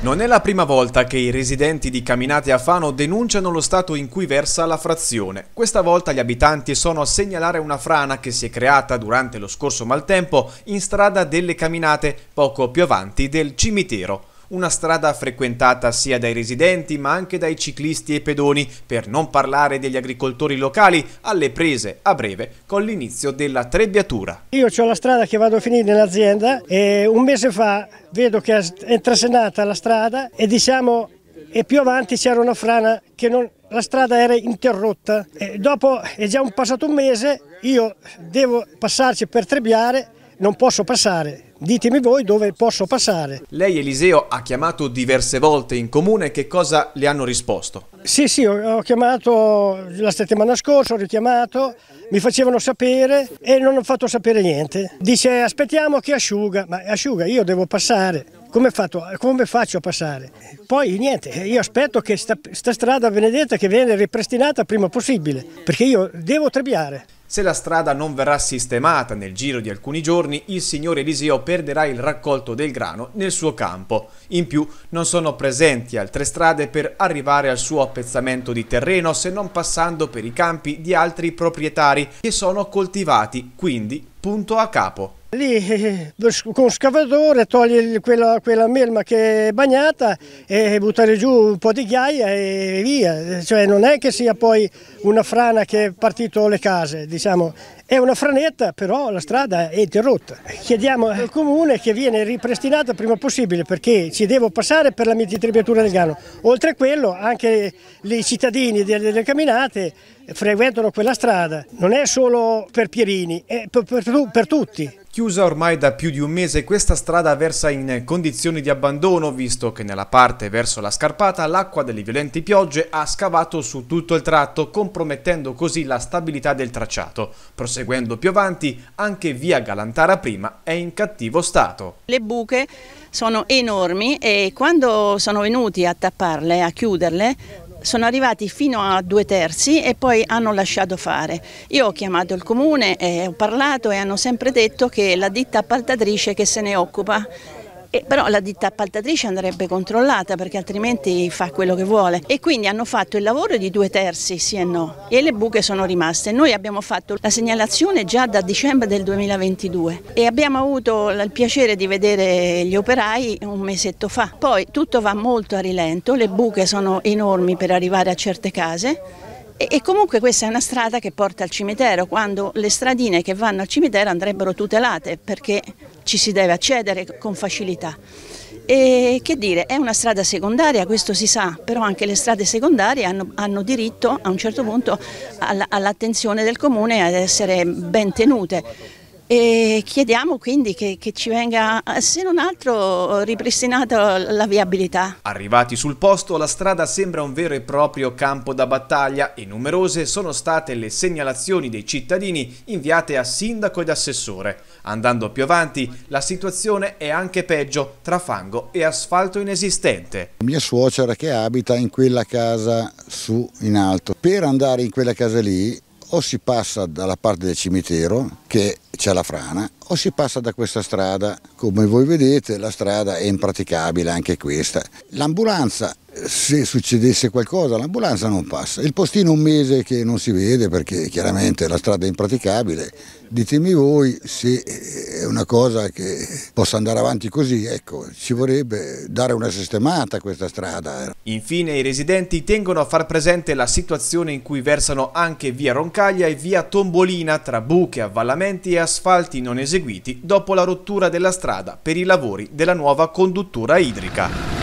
Non è la prima volta che i residenti di Caminate a Fano denunciano lo stato in cui versa la frazione. Questa volta gli abitanti sono a segnalare una frana che si è creata durante lo scorso maltempo in strada delle Caminate, poco più avanti del cimitero. Una strada frequentata sia dai residenti ma anche dai ciclisti e pedoni, per non parlare degli agricoltori locali, alle prese a breve con l'inizio della trebbiatura. Io ho la strada che vado a finire in azienda e un mese fa vedo che è trasenata la strada e diciamo e più avanti c'era una frana che non, la strada era interrotta. E dopo è già un passato un mese, io devo passarci per Trebbiare, non posso passare Ditemi voi dove posso passare. Lei Eliseo ha chiamato diverse volte in comune, che cosa le hanno risposto? Sì, sì, ho chiamato la settimana scorsa, ho richiamato, mi facevano sapere e non ho fatto sapere niente. Dice aspettiamo che asciuga, ma asciuga, io devo passare. Come, fatto, come faccio a passare? Poi niente, io aspetto che questa strada benedetta che viene ripristinata prima possibile, perché io devo trebbiare. Se la strada non verrà sistemata nel giro di alcuni giorni, il signore Eliseo perderà il raccolto del grano nel suo campo. In più, non sono presenti altre strade per arrivare al suo appezzamento di terreno se non passando per i campi di altri proprietari che sono coltivati, quindi punto a capo. Lì con un scavatore togli quella, quella, melma che è bagnata e buttare giù un po' di ghiaia e via. Cioè non è che sia poi una frana che è partito le case, diciamo. È una franetta, però la strada è interrotta. Chiediamo al comune che viene ripristinata prima possibile perché ci devo passare per la mia ditribiatura del Gano. Oltre a quello anche i cittadini delle, delle camminate frequentano quella strada. Non è solo per Pierini, è per, per, per tutti. Chiusa ormai da più di un mese, questa strada versa in condizioni di abbandono, visto che nella parte verso la scarpata l'acqua delle violenti piogge ha scavato su tutto il tratto, compromettendo così la stabilità del tracciato. Proseguendo più avanti, anche via Galantara prima è in cattivo stato. Le buche sono enormi e quando sono venuti a tapparle, a chiuderle, sono arrivati fino a due terzi e poi hanno lasciato fare. Io ho chiamato il comune, ho parlato e hanno sempre detto che è la ditta appaltatrice che se ne occupa e però la ditta appaltatrice andrebbe controllata perché altrimenti fa quello che vuole e quindi hanno fatto il lavoro di due terzi sì e no e le buche sono rimaste. Noi abbiamo fatto la segnalazione già da dicembre del 2022 e abbiamo avuto il piacere di vedere gli operai un mesetto fa. Poi tutto va molto a rilento, le buche sono enormi per arrivare a certe case e, comunque questa è una strada che porta al cimitero, quando le stradine che vanno al cimitero andrebbero tutelate, perché ci si deve accedere con facilità. E che dire, è una strada secondaria, questo si sa, però anche le strade secondarie hanno, hanno diritto a un certo punto all'attenzione del comune e ad essere ben tenute e chiediamo quindi che, che, ci venga, se non altro, ripristinata la viabilità. Arrivati sul posto, la strada sembra un vero e proprio campo da battaglia e numerose sono state le segnalazioni dei cittadini inviate a sindaco ed assessore. Andando più avanti, la situazione è anche peggio, tra fango e asfalto inesistente. Mia suocera che abita in quella casa su in alto, per andare in quella casa lì o si passa dalla parte del cimitero che c'è la frana o si passa da questa strada. Come voi vedete la strada è impraticabile anche questa. L'ambulanza, se succedesse qualcosa, l'ambulanza non passa. Il postino un mese che non si vede perché chiaramente la strada è impraticabile. Ditemi voi se eh, è una cosa che possa andare avanti così, ecco, ci vorrebbe dare una sistemata a questa strada. Eh. Infine i residenti tengono a far presente la situazione in cui versano anche via Roncaglia e via Tombolina tra buche, avvallamenti e asfalti non eseguiti dopo la rottura della strada per i lavori della nuova conduttura idrica.